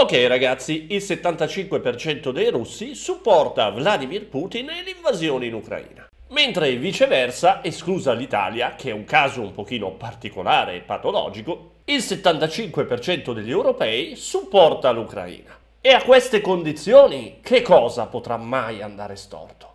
Ok ragazzi, il 75% dei russi supporta Vladimir Putin e l'invasione in Ucraina. Mentre viceversa, esclusa l'Italia, che è un caso un pochino particolare e patologico, il 75% degli europei supporta l'Ucraina. E a queste condizioni che cosa potrà mai andare storto?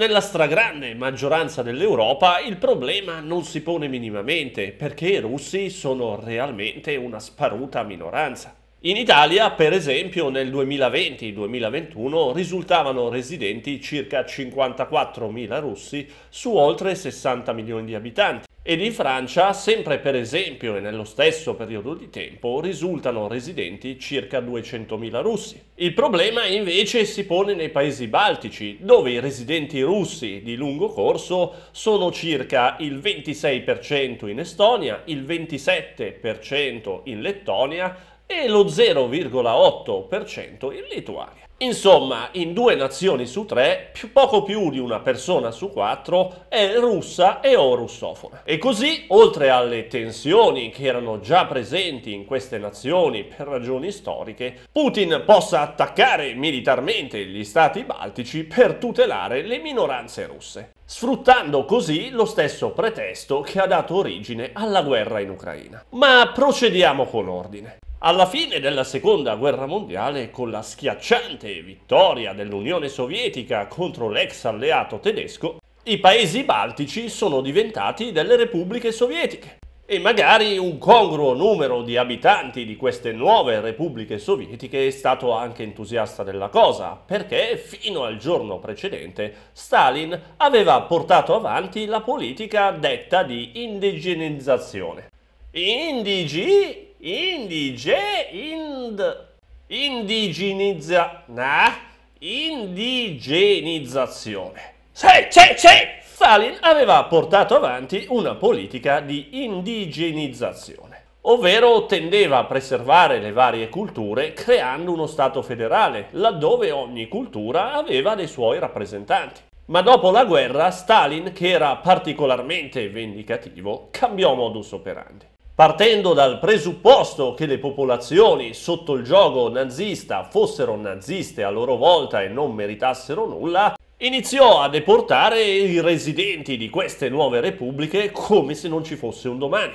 Nella stragrande maggioranza dell'Europa il problema non si pone minimamente, perché i russi sono realmente una sparuta minoranza. In Italia, per esempio, nel 2020-2021 risultavano residenti circa 54.000 russi su oltre 60 milioni di abitanti, ed in Francia, sempre per esempio e nello stesso periodo di tempo, risultano residenti circa 200.000 russi. Il problema invece si pone nei paesi baltici, dove i residenti russi di lungo corso sono circa il 26% in Estonia, il 27% in Lettonia, e lo 0,8% in Lituania. Insomma, in due nazioni su tre, più, poco più di una persona su quattro è russa e o russofona. E così, oltre alle tensioni che erano già presenti in queste nazioni per ragioni storiche, Putin possa attaccare militarmente gli stati baltici per tutelare le minoranze russe sfruttando così lo stesso pretesto che ha dato origine alla guerra in Ucraina. Ma procediamo con ordine. Alla fine della seconda guerra mondiale, con la schiacciante vittoria dell'Unione Sovietica contro l'ex alleato tedesco, i paesi baltici sono diventati delle repubbliche sovietiche e magari un congruo numero di abitanti di queste nuove repubbliche sovietiche è stato anche entusiasta della cosa, perché fino al giorno precedente Stalin aveva portato avanti la politica detta di indigenizzazione. Indigi, indige, ind... indigenizza... nah, indigenizzazione. Sì, sì, sì! Stalin aveva portato avanti una politica di indigenizzazione, ovvero tendeva a preservare le varie culture creando uno Stato federale, laddove ogni cultura aveva dei suoi rappresentanti. Ma dopo la guerra Stalin, che era particolarmente vendicativo, cambiò modus operandi. Partendo dal presupposto che le popolazioni sotto il gioco nazista fossero naziste a loro volta e non meritassero nulla, iniziò a deportare i residenti di queste nuove repubbliche come se non ci fosse un domani.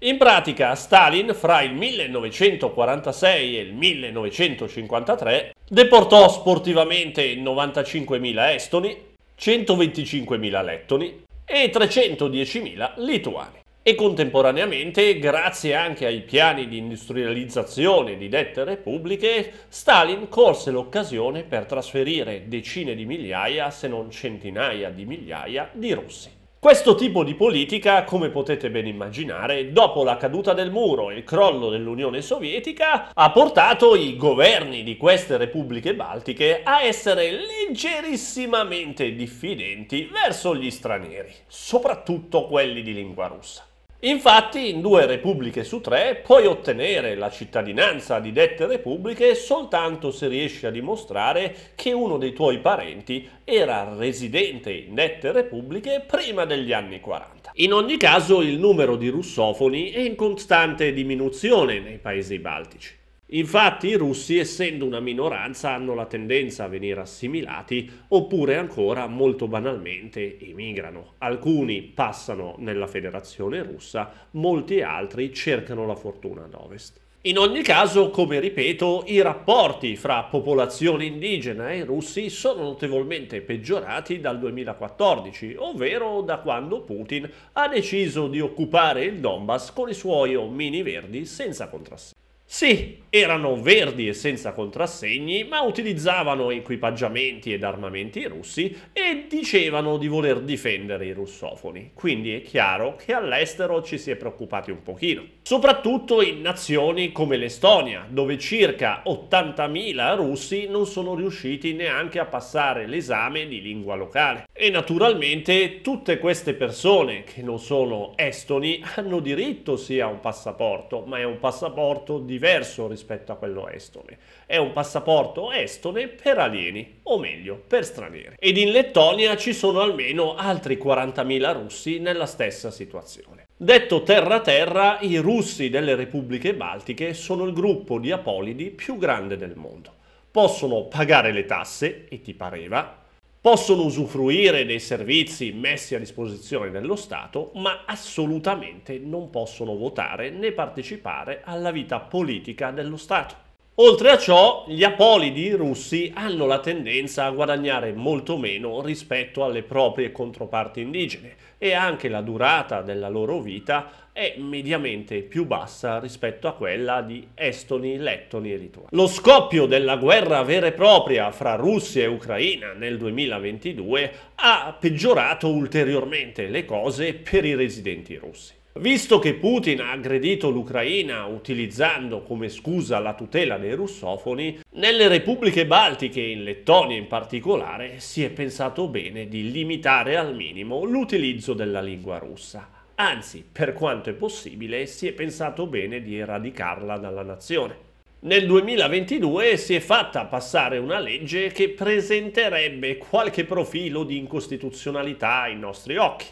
In pratica Stalin fra il 1946 e il 1953 deportò sportivamente 95.000 estoni, 125.000 lettoni e 310.000 lituani e contemporaneamente, grazie anche ai piani di industrializzazione di dette repubbliche, Stalin colse l'occasione per trasferire decine di migliaia, se non centinaia di migliaia, di russi. Questo tipo di politica, come potete ben immaginare, dopo la caduta del muro e il crollo dell'Unione Sovietica, ha portato i governi di queste repubbliche baltiche a essere leggerissimamente diffidenti verso gli stranieri, soprattutto quelli di lingua russa. Infatti in due repubbliche su tre puoi ottenere la cittadinanza di dette repubbliche soltanto se riesci a dimostrare che uno dei tuoi parenti era residente in dette repubbliche prima degli anni 40. In ogni caso il numero di russofoni è in costante diminuzione nei paesi baltici. Infatti i russi, essendo una minoranza, hanno la tendenza a venire assimilati oppure ancora molto banalmente emigrano. Alcuni passano nella federazione russa, molti altri cercano la fortuna ad ovest. In ogni caso, come ripeto, i rapporti fra popolazione indigena e russi sono notevolmente peggiorati dal 2014, ovvero da quando Putin ha deciso di occupare il Donbass con i suoi omini verdi senza contrassegno. Sì, erano verdi e senza contrassegni, ma utilizzavano equipaggiamenti ed armamenti russi e dicevano di voler difendere i russofoni. Quindi è chiaro che all'estero ci si è preoccupati un pochino. Soprattutto in nazioni come l'Estonia, dove circa 80.000 russi non sono riusciti neanche a passare l'esame di lingua locale. E naturalmente tutte queste persone che non sono estoni hanno diritto sia a un passaporto, ma è un passaporto di diverso rispetto a quello estone. È un passaporto estone per alieni, o meglio, per stranieri. Ed in Lettonia ci sono almeno altri 40.000 russi nella stessa situazione. Detto terra-terra, i russi delle repubbliche baltiche sono il gruppo di apolidi più grande del mondo. Possono pagare le tasse, e ti pareva, possono usufruire dei servizi messi a disposizione dello Stato, ma assolutamente non possono votare né partecipare alla vita politica dello Stato. Oltre a ciò, gli apolidi russi hanno la tendenza a guadagnare molto meno rispetto alle proprie controparti indigene e anche la durata della loro vita è mediamente più bassa rispetto a quella di estoni, lettoni e lituani. Lo scoppio della guerra vera e propria fra Russia e Ucraina nel 2022 ha peggiorato ulteriormente le cose per i residenti russi. Visto che Putin ha aggredito l'Ucraina utilizzando come scusa la tutela dei russofoni, nelle repubbliche baltiche, in Lettonia in particolare, si è pensato bene di limitare al minimo l'utilizzo della lingua russa. Anzi, per quanto è possibile, si è pensato bene di eradicarla dalla nazione. Nel 2022 si è fatta passare una legge che presenterebbe qualche profilo di incostituzionalità ai nostri occhi.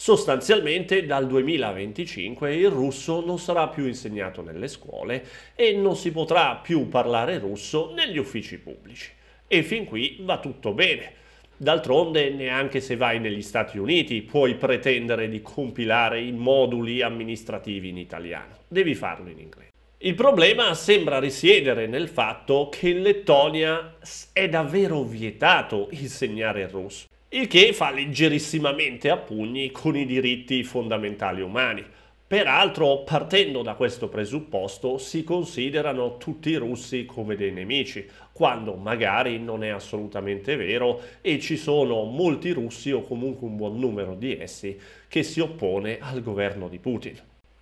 Sostanzialmente dal 2025 il russo non sarà più insegnato nelle scuole e non si potrà più parlare russo negli uffici pubblici. E fin qui va tutto bene. D'altronde neanche se vai negli Stati Uniti puoi pretendere di compilare i moduli amministrativi in italiano, devi farlo in inglese. Il problema sembra risiedere nel fatto che in Lettonia è davvero vietato insegnare il russo il che fa leggerissimamente a pugni con i diritti fondamentali umani. Peraltro, partendo da questo presupposto, si considerano tutti i russi come dei nemici, quando magari non è assolutamente vero e ci sono molti russi o comunque un buon numero di essi che si oppone al governo di Putin.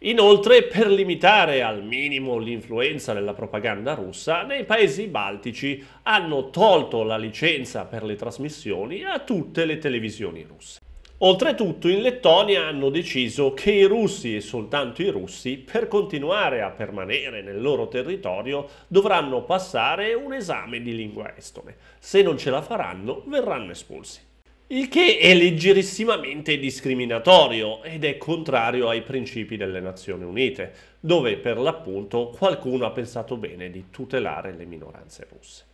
Inoltre, per limitare al minimo l'influenza della propaganda russa, nei paesi baltici hanno tolto la licenza per le trasmissioni a tutte le televisioni russe. Oltretutto in Lettonia hanno deciso che i russi e soltanto i russi, per continuare a permanere nel loro territorio, dovranno passare un esame di lingua estone. Se non ce la faranno, verranno espulsi il che è leggerissimamente discriminatorio ed è contrario ai principi delle Nazioni Unite, dove per l'appunto qualcuno ha pensato bene di tutelare le minoranze russe.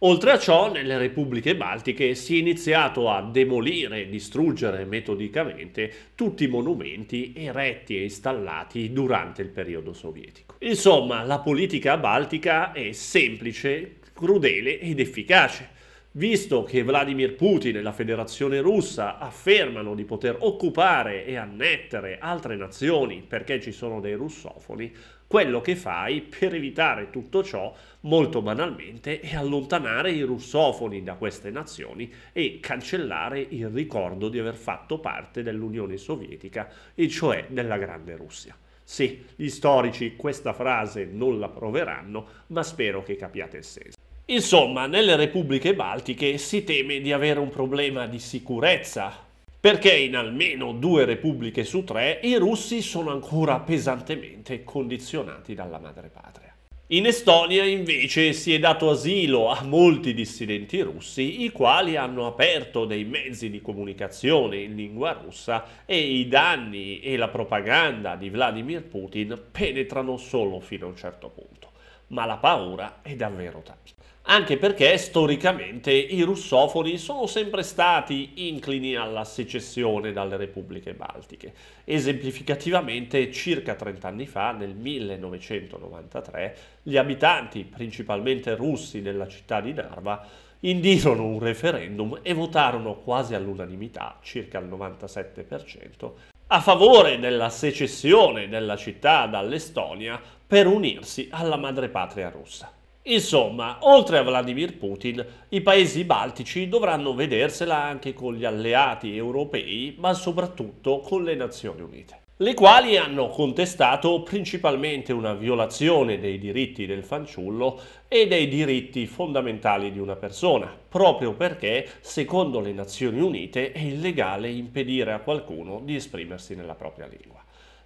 Oltre a ciò, nelle repubbliche baltiche si è iniziato a demolire e distruggere metodicamente tutti i monumenti eretti e installati durante il periodo sovietico. Insomma, la politica baltica è semplice, crudele ed efficace Visto che Vladimir Putin e la Federazione russa affermano di poter occupare e annettere altre nazioni perché ci sono dei russofoni, quello che fai per evitare tutto ciò, molto banalmente, è allontanare i russofoni da queste nazioni e cancellare il ricordo di aver fatto parte dell'Unione Sovietica, e cioè della Grande Russia. Sì, gli storici questa frase non la proveranno, ma spero che capiate il senso. Insomma, nelle repubbliche baltiche si teme di avere un problema di sicurezza, perché in almeno due repubbliche su tre i russi sono ancora pesantemente condizionati dalla madrepatria. In Estonia invece si è dato asilo a molti dissidenti russi, i quali hanno aperto dei mezzi di comunicazione in lingua russa e i danni e la propaganda di Vladimir Putin penetrano solo fino a un certo punto. Ma la paura è davvero tanta anche perché storicamente i russofoni sono sempre stati inclini alla secessione dalle repubbliche baltiche. Esemplificativamente, circa 30 anni fa, nel 1993, gli abitanti, principalmente russi, della città di Narva indirono un referendum e votarono quasi all'unanimità, circa il 97%, a favore della secessione della città dall'Estonia per unirsi alla madrepatria russa. Insomma, oltre a Vladimir Putin, i paesi baltici dovranno vedersela anche con gli alleati europei, ma soprattutto con le Nazioni Unite le quali hanno contestato principalmente una violazione dei diritti del fanciullo e dei diritti fondamentali di una persona, proprio perché, secondo le Nazioni Unite, è illegale impedire a qualcuno di esprimersi nella propria lingua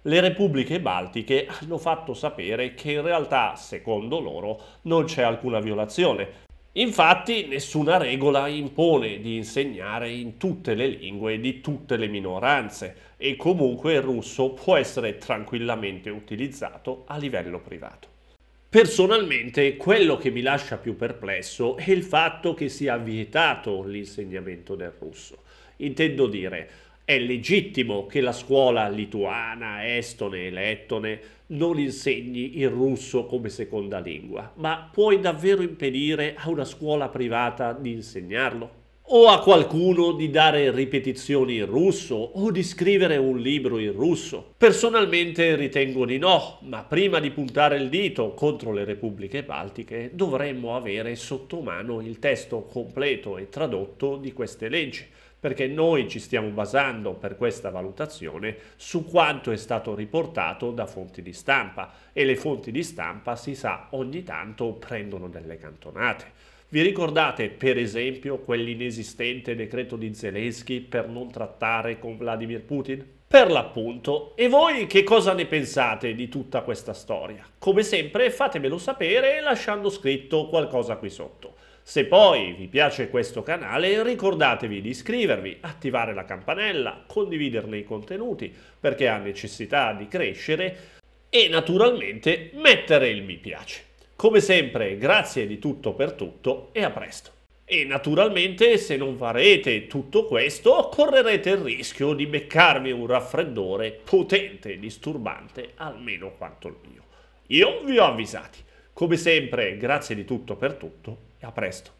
le repubbliche baltiche hanno fatto sapere che in realtà, secondo loro, non c'è alcuna violazione. Infatti nessuna regola impone di insegnare in tutte le lingue di tutte le minoranze e comunque il russo può essere tranquillamente utilizzato a livello privato. Personalmente quello che mi lascia più perplesso è il fatto che sia vietato l'insegnamento del russo. Intendo dire, è legittimo che la scuola lituana, estone e lettone non insegni il russo come seconda lingua, ma puoi davvero impedire a una scuola privata di insegnarlo? O a qualcuno di dare ripetizioni in russo o di scrivere un libro in russo? Personalmente ritengo di no, ma prima di puntare il dito contro le repubbliche baltiche dovremmo avere sotto mano il testo completo e tradotto di queste leggi perché noi ci stiamo basando per questa valutazione su quanto è stato riportato da fonti di stampa e le fonti di stampa si sa ogni tanto prendono delle cantonate. Vi ricordate per esempio quell'inesistente decreto di Zelensky per non trattare con Vladimir Putin? Per l'appunto, e voi che cosa ne pensate di tutta questa storia? Come sempre fatemelo sapere lasciando scritto qualcosa qui sotto. Se poi vi piace questo canale ricordatevi di iscrivervi, attivare la campanella, condividerne i contenuti perché ha necessità di crescere e naturalmente mettere il mi piace. Come sempre grazie di tutto per tutto e a presto. E naturalmente se non farete tutto questo correrete il rischio di beccarvi un raffreddore potente e disturbante almeno quanto il mio. Io vi ho avvisati. Come sempre grazie di tutto per tutto e a presto.